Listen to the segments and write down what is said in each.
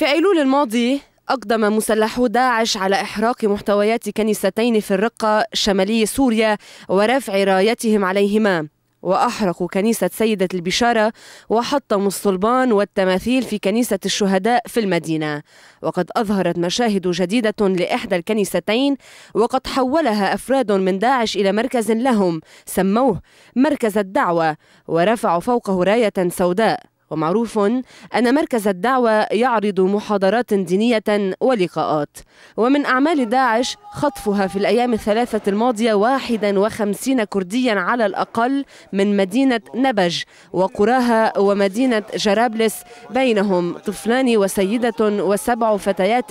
في أيلول الماضي أقدم مسلحو داعش على إحراق محتويات كنيستين في الرقة شمالي سوريا ورفع رايتهم عليهما وأحرقوا كنيسة سيدة البشارة وحطموا الصلبان والتماثيل في كنيسة الشهداء في المدينة وقد أظهرت مشاهد جديدة لإحدى الكنيستين وقد حولها أفراد من داعش إلى مركز لهم سموه مركز الدعوة ورفعوا فوقه راية سوداء ومعروف أن مركز الدعوة يعرض محاضرات دينية ولقاءات ومن أعمال داعش خطفها في الأيام الثلاثة الماضية 51 كرديا على الأقل من مدينة نبج وقراها ومدينة جرابلس بينهم طفلان وسيدة وسبع فتيات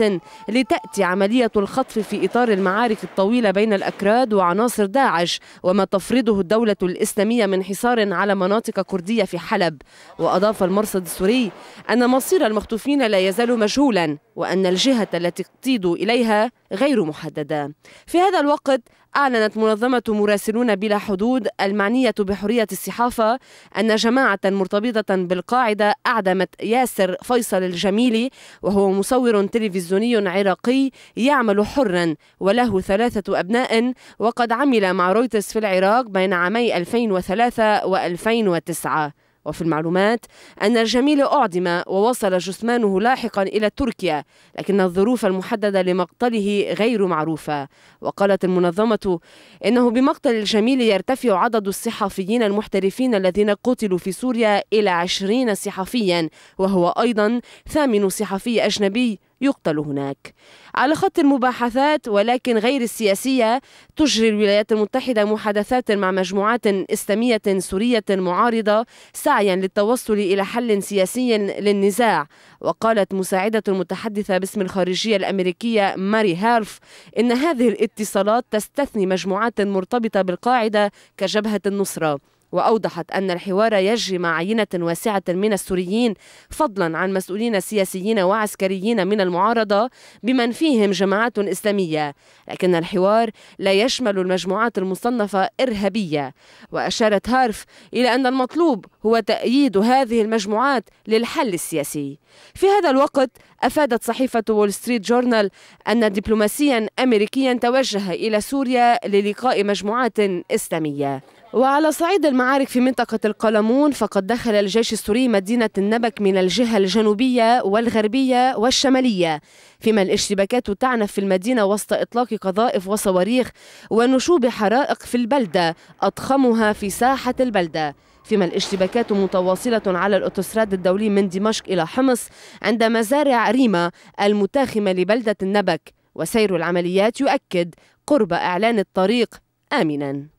لتأتي عملية الخطف في إطار المعارك الطويلة بين الأكراد وعناصر داعش وما تفرضه الدولة الإسلامية من حصار على مناطق كردية في حلب وأضاف والمرصد السوري أن مصير المخطوفين لا يزال مجهولا وأن الجهة التي اقتيد إليها غير محددة في هذا الوقت أعلنت منظمة مراسلون بلا حدود المعنية بحرية الصحافة أن جماعة مرتبطة بالقاعدة أعدمت ياسر فيصل الجميلي وهو مصور تلفزيوني عراقي يعمل حرا وله ثلاثة أبناء وقد عمل مع رويترز في العراق بين عامي 2003 و 2009 وفي المعلومات أن الجميل أعدم ووصل جثمانه لاحقا إلى تركيا لكن الظروف المحددة لمقتله غير معروفة وقالت المنظمة إنه بمقتل الجميل يرتفع عدد الصحفيين المحترفين الذين قتلوا في سوريا إلى عشرين صحفيا وهو أيضا ثامن صحفي أجنبي يقتل هناك على خط المباحثات ولكن غير السياسية تجري الولايات المتحدة محادثات مع مجموعات إسلامية سورية معارضة سعيا للتوصل إلى حل سياسي للنزاع وقالت مساعدة المتحدثة باسم الخارجية الأمريكية ماري هارف إن هذه الاتصالات تستثني مجموعات مرتبطة بالقاعدة كجبهة النصرة وأوضحت أن الحوار يجري مع عينة واسعة من السوريين فضلا عن مسؤولين سياسيين وعسكريين من المعارضة بمن فيهم جماعات إسلامية لكن الحوار لا يشمل المجموعات المصنفة إرهابية وأشارت هارف إلى أن المطلوب هو تأييد هذه المجموعات للحل السياسي في هذا الوقت أفادت صحيفة وول ستريت جورنال أن دبلوماسيا أمريكيا توجه إلى سوريا للقاء مجموعات إسلامية وعلى صعيد المعارك في منطقة القلمون فقد دخل الجيش السوري مدينة النبك من الجهة الجنوبية والغربية والشمالية فيما الاشتباكات تعنف في المدينة وسط إطلاق قذائف وصواريخ ونشوب حرائق في البلدة أضخمها في ساحة البلدة فيما الاشتباكات متواصلة على الأوتوستراد الدولي من دمشق إلى حمص عند مزارع ريمة المتاخمة لبلدة النبك وسير العمليات يؤكد قرب إعلان الطريق آمناً